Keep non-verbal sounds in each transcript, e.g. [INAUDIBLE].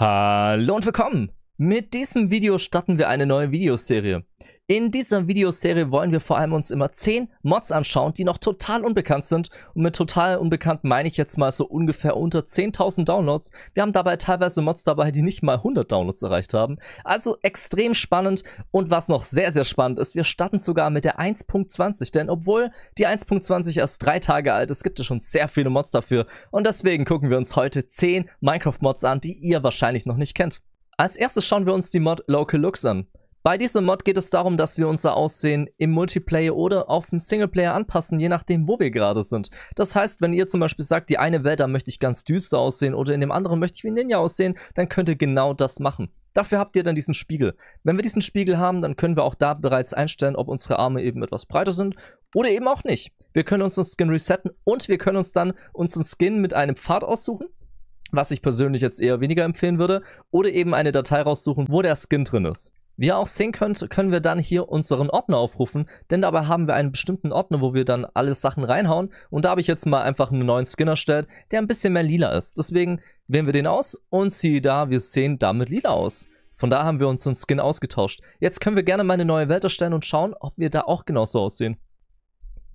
Hallo und willkommen! Mit diesem Video starten wir eine neue Videoserie. In dieser Videoserie wollen wir vor allem uns immer 10 Mods anschauen, die noch total unbekannt sind. Und mit total unbekannt meine ich jetzt mal so ungefähr unter 10.000 Downloads. Wir haben dabei teilweise Mods dabei, die nicht mal 100 Downloads erreicht haben. Also extrem spannend. Und was noch sehr, sehr spannend ist, wir starten sogar mit der 1.20. Denn obwohl die 1.20 erst drei Tage alt ist, gibt es schon sehr viele Mods dafür. Und deswegen gucken wir uns heute 10 Minecraft-Mods an, die ihr wahrscheinlich noch nicht kennt. Als erstes schauen wir uns die Mod Local Looks an. Bei diesem Mod geht es darum, dass wir unser Aussehen im Multiplayer oder auf dem Singleplayer anpassen, je nachdem, wo wir gerade sind. Das heißt, wenn ihr zum Beispiel sagt, die eine Welt, da möchte ich ganz düster aussehen oder in dem anderen möchte ich wie Ninja aussehen, dann könnt ihr genau das machen. Dafür habt ihr dann diesen Spiegel. Wenn wir diesen Spiegel haben, dann können wir auch da bereits einstellen, ob unsere Arme eben etwas breiter sind oder eben auch nicht. Wir können unseren Skin resetten und wir können uns dann unseren Skin mit einem Pfad aussuchen, was ich persönlich jetzt eher weniger empfehlen würde, oder eben eine Datei raussuchen, wo der Skin drin ist. Wie ihr auch sehen könnt, können wir dann hier unseren Ordner aufrufen, denn dabei haben wir einen bestimmten Ordner, wo wir dann alle Sachen reinhauen. Und da habe ich jetzt mal einfach einen neuen Skin erstellt, der ein bisschen mehr lila ist. Deswegen wählen wir den aus und siehe da, wir sehen damit lila aus. Von da haben wir unseren Skin ausgetauscht. Jetzt können wir gerne mal eine neue Welt erstellen und schauen, ob wir da auch genauso aussehen.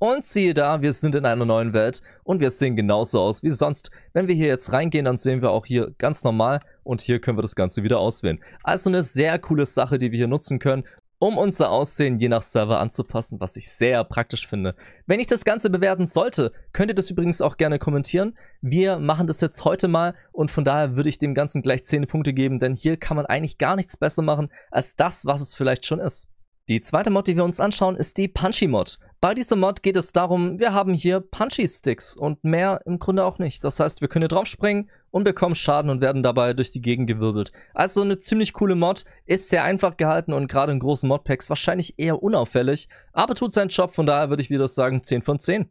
Und siehe da, wir sind in einer neuen Welt und wir sehen genauso aus wie sonst. Wenn wir hier jetzt reingehen, dann sehen wir auch hier ganz normal und hier können wir das Ganze wieder auswählen. Also eine sehr coole Sache, die wir hier nutzen können, um unser Aussehen je nach Server anzupassen, was ich sehr praktisch finde. Wenn ich das Ganze bewerten sollte, könnt ihr das übrigens auch gerne kommentieren. Wir machen das jetzt heute mal und von daher würde ich dem Ganzen gleich 10 Punkte geben, denn hier kann man eigentlich gar nichts besser machen als das, was es vielleicht schon ist. Die zweite Mod, die wir uns anschauen, ist die Punchy-Mod. Bei dieser Mod geht es darum, wir haben hier Punchy-Sticks und mehr im Grunde auch nicht. Das heißt, wir können hier drauf springen und bekommen Schaden und werden dabei durch die Gegend gewirbelt. Also eine ziemlich coole Mod, ist sehr einfach gehalten und gerade in großen Modpacks wahrscheinlich eher unauffällig, aber tut seinen Job, von daher würde ich wieder sagen 10 von 10.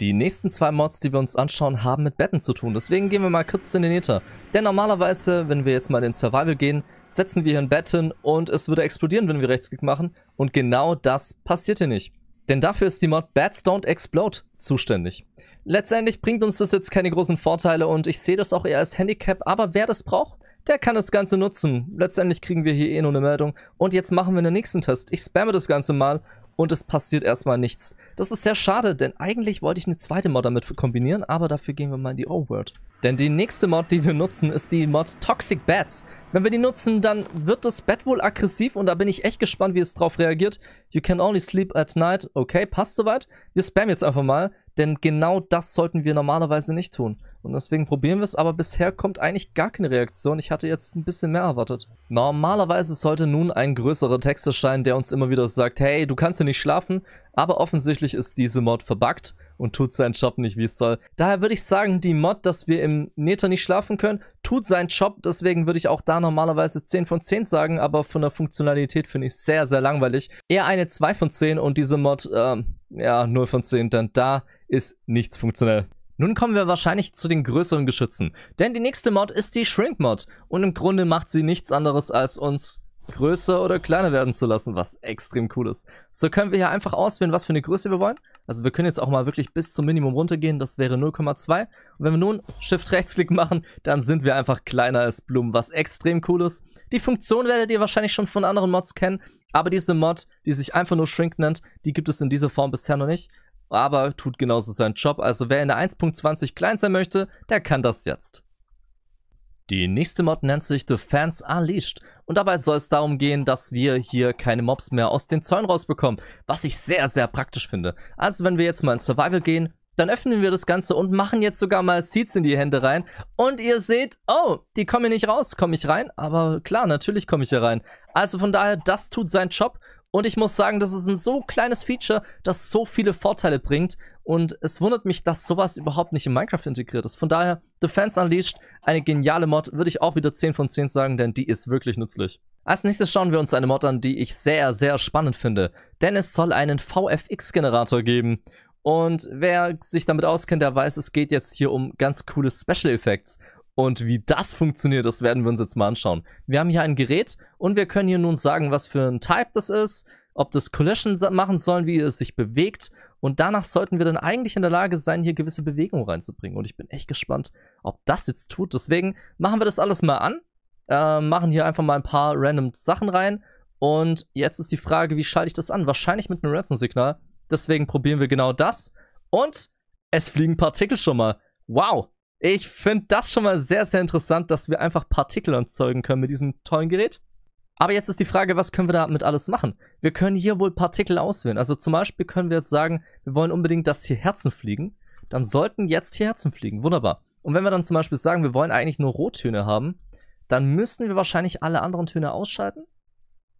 Die nächsten zwei Mods, die wir uns anschauen, haben mit Betten zu tun, deswegen gehen wir mal kurz in den Ether. Denn normalerweise, wenn wir jetzt mal in Survival gehen, setzen wir hier ein Batten und es würde explodieren, wenn wir Rechtsklick machen. Und genau das passiert hier nicht. Denn dafür ist die Mod Bats Don't Explode zuständig. Letztendlich bringt uns das jetzt keine großen Vorteile und ich sehe das auch eher als Handicap, aber wer das braucht, der kann das Ganze nutzen. Letztendlich kriegen wir hier eh nur eine Meldung. Und jetzt machen wir den nächsten Test. Ich spamme das Ganze mal und es passiert erstmal nichts. Das ist sehr schade, denn eigentlich wollte ich eine zweite Mod damit kombinieren, aber dafür gehen wir mal in die O-World. Denn die nächste Mod, die wir nutzen, ist die Mod Toxic Bats. Wenn wir die nutzen, dann wird das Bett wohl aggressiv und da bin ich echt gespannt, wie es drauf reagiert. You can only sleep at night. Okay, passt soweit. Wir spammen jetzt einfach mal, denn genau das sollten wir normalerweise nicht tun. Und deswegen probieren wir es, aber bisher kommt eigentlich gar keine Reaktion. Ich hatte jetzt ein bisschen mehr erwartet. Normalerweise sollte nun ein größerer Text erscheinen, der uns immer wieder sagt, hey, du kannst ja nicht schlafen, aber offensichtlich ist diese Mod verbuggt und tut seinen Job nicht, wie es soll. Daher würde ich sagen, die Mod, dass wir im Nether nicht schlafen können, tut seinen Job. Deswegen würde ich auch da normalerweise 10 von 10 sagen, aber von der Funktionalität finde ich sehr, sehr langweilig. Eher eine 2 von 10 und diese Mod, ähm, ja, 0 von 10, denn da ist nichts funktionell. Nun kommen wir wahrscheinlich zu den größeren Geschützen, denn die nächste Mod ist die Shrink-Mod und im Grunde macht sie nichts anderes als uns größer oder kleiner werden zu lassen, was extrem cool ist. So können wir hier einfach auswählen, was für eine Größe wir wollen. Also wir können jetzt auch mal wirklich bis zum Minimum runtergehen, das wäre 0,2. Und wenn wir nun Shift-Rechtsklick machen, dann sind wir einfach kleiner als Blumen, was extrem cool ist. Die Funktion werdet ihr wahrscheinlich schon von anderen Mods kennen, aber diese Mod, die sich einfach nur Shrink nennt, die gibt es in dieser Form bisher noch nicht aber tut genauso seinen Job. Also wer in der 1.20 klein sein möchte, der kann das jetzt. Die nächste Mod nennt sich The Fans Unleashed und dabei soll es darum gehen, dass wir hier keine Mobs mehr aus den Zäunen rausbekommen, was ich sehr, sehr praktisch finde. Also wenn wir jetzt mal in Survival gehen, dann öffnen wir das Ganze und machen jetzt sogar mal Seeds in die Hände rein. Und ihr seht, oh, die kommen hier nicht raus. Komme ich rein? Aber klar, natürlich komme ich hier rein. Also von daher, das tut seinen Job. Und ich muss sagen, das ist ein so kleines Feature, das so viele Vorteile bringt. Und es wundert mich, dass sowas überhaupt nicht in Minecraft integriert ist. Von daher, Defense Unleashed, eine geniale Mod, würde ich auch wieder 10 von 10 sagen, denn die ist wirklich nützlich. Als nächstes schauen wir uns eine Mod an, die ich sehr, sehr spannend finde. Denn es soll einen VFX-Generator geben. Und wer sich damit auskennt, der weiß, es geht jetzt hier um ganz coole Special Effects. Und wie das funktioniert, das werden wir uns jetzt mal anschauen. Wir haben hier ein Gerät und wir können hier nun sagen, was für ein Type das ist, ob das Collision machen soll, wie es sich bewegt. Und danach sollten wir dann eigentlich in der Lage sein, hier gewisse Bewegungen reinzubringen. Und ich bin echt gespannt, ob das jetzt tut. Deswegen machen wir das alles mal an. Äh, machen hier einfach mal ein paar random Sachen rein. Und jetzt ist die Frage, wie schalte ich das an? Wahrscheinlich mit einem Redstone-Signal. Deswegen probieren wir genau das. Und es fliegen Partikel schon mal. Wow, ich finde das schon mal sehr, sehr interessant, dass wir einfach Partikel erzeugen können mit diesem tollen Gerät. Aber jetzt ist die Frage, was können wir damit alles machen? Wir können hier wohl Partikel auswählen. Also zum Beispiel können wir jetzt sagen, wir wollen unbedingt, dass hier Herzen fliegen. Dann sollten jetzt hier Herzen fliegen. Wunderbar. Und wenn wir dann zum Beispiel sagen, wir wollen eigentlich nur Rottöne haben, dann müssen wir wahrscheinlich alle anderen Töne ausschalten.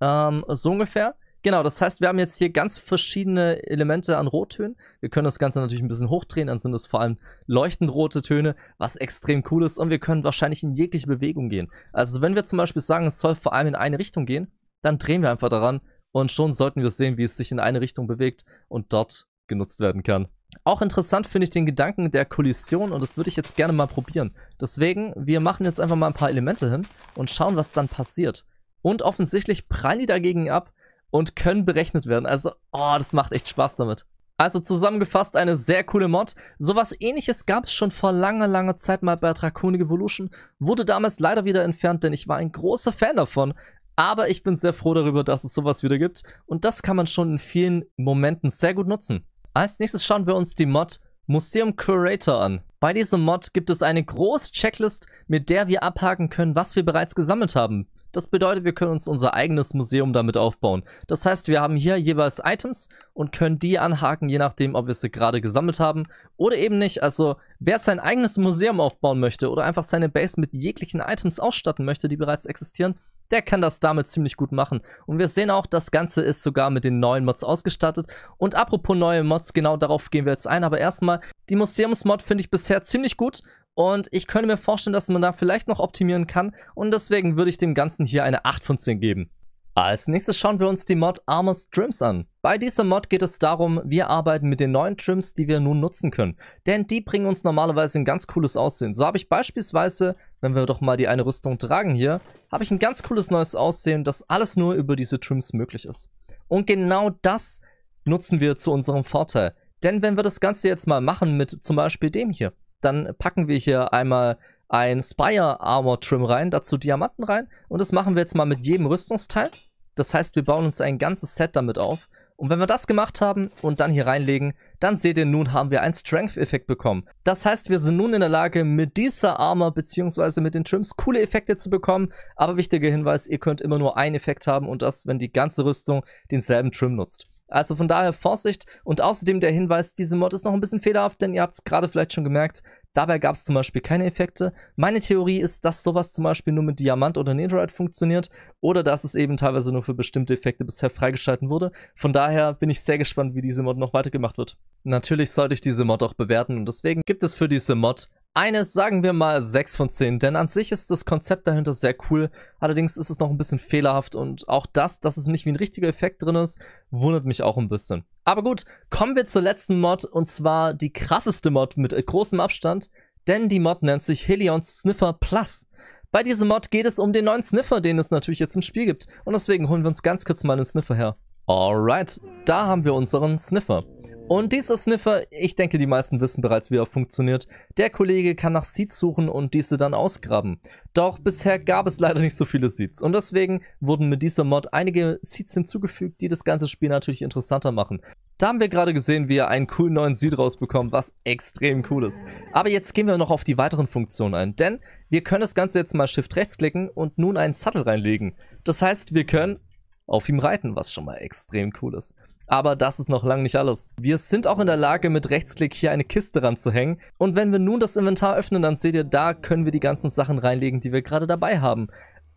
Ähm, so ungefähr. Genau, das heißt, wir haben jetzt hier ganz verschiedene Elemente an Rottönen. Wir können das Ganze natürlich ein bisschen hochdrehen, dann sind es vor allem leuchtend rote Töne, was extrem cool ist. Und wir können wahrscheinlich in jegliche Bewegung gehen. Also wenn wir zum Beispiel sagen, es soll vor allem in eine Richtung gehen, dann drehen wir einfach daran und schon sollten wir sehen, wie es sich in eine Richtung bewegt und dort genutzt werden kann. Auch interessant finde ich den Gedanken der Kollision und das würde ich jetzt gerne mal probieren. Deswegen, wir machen jetzt einfach mal ein paar Elemente hin und schauen, was dann passiert. Und offensichtlich prallen die dagegen ab, und können berechnet werden. Also, oh, das macht echt Spaß damit. Also zusammengefasst eine sehr coole Mod. Sowas ähnliches gab es schon vor langer, langer Zeit mal bei Draconic Evolution. Wurde damals leider wieder entfernt, denn ich war ein großer Fan davon. Aber ich bin sehr froh darüber, dass es sowas wieder gibt. Und das kann man schon in vielen Momenten sehr gut nutzen. Als nächstes schauen wir uns die Mod Museum Curator an. Bei diesem Mod gibt es eine große Checklist, mit der wir abhaken können, was wir bereits gesammelt haben. Das bedeutet, wir können uns unser eigenes Museum damit aufbauen. Das heißt, wir haben hier jeweils Items und können die anhaken, je nachdem, ob wir sie gerade gesammelt haben oder eben nicht. Also, wer sein eigenes Museum aufbauen möchte oder einfach seine Base mit jeglichen Items ausstatten möchte, die bereits existieren, der kann das damit ziemlich gut machen. Und wir sehen auch, das Ganze ist sogar mit den neuen Mods ausgestattet. Und apropos neue Mods, genau darauf gehen wir jetzt ein. Aber erstmal, die Museumsmod finde ich bisher ziemlich gut. Und ich könnte mir vorstellen, dass man da vielleicht noch optimieren kann. Und deswegen würde ich dem Ganzen hier eine 8 von 10 geben. Als nächstes schauen wir uns die Mod Armors Trims an. Bei dieser Mod geht es darum, wir arbeiten mit den neuen Trims, die wir nun nutzen können. Denn die bringen uns normalerweise ein ganz cooles Aussehen. So habe ich beispielsweise, wenn wir doch mal die eine Rüstung tragen hier, habe ich ein ganz cooles neues Aussehen, das alles nur über diese Trims möglich ist. Und genau das nutzen wir zu unserem Vorteil. Denn wenn wir das Ganze jetzt mal machen mit zum Beispiel dem hier, dann packen wir hier einmal ein Spire Armor Trim rein, dazu Diamanten rein. Und das machen wir jetzt mal mit jedem Rüstungsteil. Das heißt, wir bauen uns ein ganzes Set damit auf. Und wenn wir das gemacht haben und dann hier reinlegen, dann seht ihr nun, haben wir einen Strength-Effekt bekommen. Das heißt, wir sind nun in der Lage, mit dieser Armor bzw. mit den Trims coole Effekte zu bekommen. Aber wichtiger Hinweis, ihr könnt immer nur einen Effekt haben und das, wenn die ganze Rüstung denselben Trim nutzt. Also von daher Vorsicht und außerdem der Hinweis, diese Mod ist noch ein bisschen fehlerhaft, denn ihr habt es gerade vielleicht schon gemerkt, dabei gab es zum Beispiel keine Effekte. Meine Theorie ist, dass sowas zum Beispiel nur mit Diamant oder Netherite funktioniert oder dass es eben teilweise nur für bestimmte Effekte bisher freigeschalten wurde. Von daher bin ich sehr gespannt, wie diese Mod noch weitergemacht wird. Natürlich sollte ich diese Mod auch bewerten und deswegen gibt es für diese Mod eines, sagen wir mal, 6 von 10, denn an sich ist das Konzept dahinter sehr cool. Allerdings ist es noch ein bisschen fehlerhaft und auch das, dass es nicht wie ein richtiger Effekt drin ist, wundert mich auch ein bisschen. Aber gut, kommen wir zur letzten Mod und zwar die krasseste Mod mit großem Abstand, denn die Mod nennt sich Helion Sniffer Plus. Bei diesem Mod geht es um den neuen Sniffer, den es natürlich jetzt im Spiel gibt und deswegen holen wir uns ganz kurz mal einen Sniffer her. Alright, da haben wir unseren Sniffer. Und dieser Sniffer, ich denke, die meisten wissen bereits, wie er funktioniert. Der Kollege kann nach Seeds suchen und diese dann ausgraben. Doch bisher gab es leider nicht so viele Seeds. Und deswegen wurden mit dieser Mod einige Seeds hinzugefügt, die das ganze Spiel natürlich interessanter machen. Da haben wir gerade gesehen, wie er einen coolen neuen Seed rausbekommt, was extrem cool ist. Aber jetzt gehen wir noch auf die weiteren Funktionen ein, denn wir können das Ganze jetzt mal Shift rechts klicken und nun einen Sattel reinlegen. Das heißt, wir können auf ihm reiten, was schon mal extrem cool ist. Aber das ist noch lange nicht alles. Wir sind auch in der Lage, mit Rechtsklick hier eine Kiste ranzuhängen. Und wenn wir nun das Inventar öffnen, dann seht ihr, da können wir die ganzen Sachen reinlegen, die wir gerade dabei haben.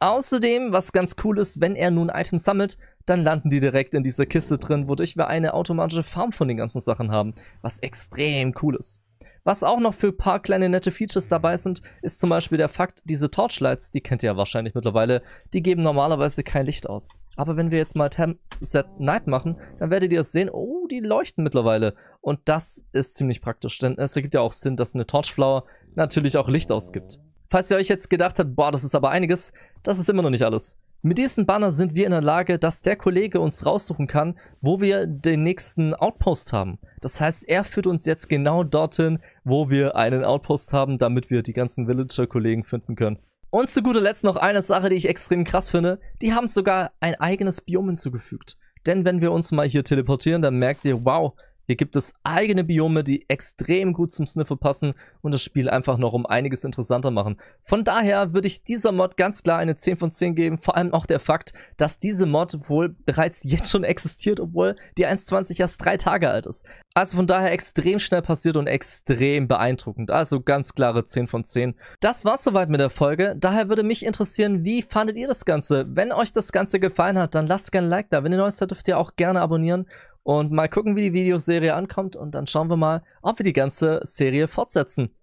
Außerdem, was ganz cool ist, wenn er nun Items sammelt, dann landen die direkt in dieser Kiste drin, wodurch wir eine automatische Farm von den ganzen Sachen haben, was extrem cool ist. Was auch noch für ein paar kleine nette Features dabei sind, ist zum Beispiel der Fakt, diese Torchlights, die kennt ihr ja wahrscheinlich mittlerweile, die geben normalerweise kein Licht aus. Aber wenn wir jetzt mal Temp Set Night machen, dann werdet ihr es sehen, oh, die leuchten mittlerweile. Und das ist ziemlich praktisch, denn es ergibt ja auch Sinn, dass eine Torchflower natürlich auch Licht ausgibt. Falls ihr euch jetzt gedacht habt, boah, das ist aber einiges, das ist immer noch nicht alles. Mit diesem Banner sind wir in der Lage, dass der Kollege uns raussuchen kann, wo wir den nächsten Outpost haben. Das heißt, er führt uns jetzt genau dorthin, wo wir einen Outpost haben, damit wir die ganzen Villager-Kollegen finden können. Und zu guter Letzt noch eine Sache, die ich extrem krass finde. Die haben sogar ein eigenes Biom hinzugefügt. Denn wenn wir uns mal hier teleportieren, dann merkt ihr, wow, hier gibt es eigene Biome, die extrem gut zum Sniffle passen und das Spiel einfach noch um einiges interessanter machen. Von daher würde ich dieser Mod ganz klar eine 10 von 10 geben, vor allem auch der Fakt, dass diese Mod wohl bereits [LAUGHS] jetzt schon existiert, obwohl die 1.20 erst drei Tage alt ist. Also von daher extrem schnell passiert und extrem beeindruckend. Also ganz klare 10 von 10. Das war's soweit mit der Folge. Daher würde mich interessieren, wie fandet ihr das Ganze? Wenn euch das Ganze gefallen hat, dann lasst gerne ein Like da. Wenn ihr neu seid, dürft ihr auch gerne abonnieren. Und mal gucken, wie die Videoserie ankommt und dann schauen wir mal, ob wir die ganze Serie fortsetzen.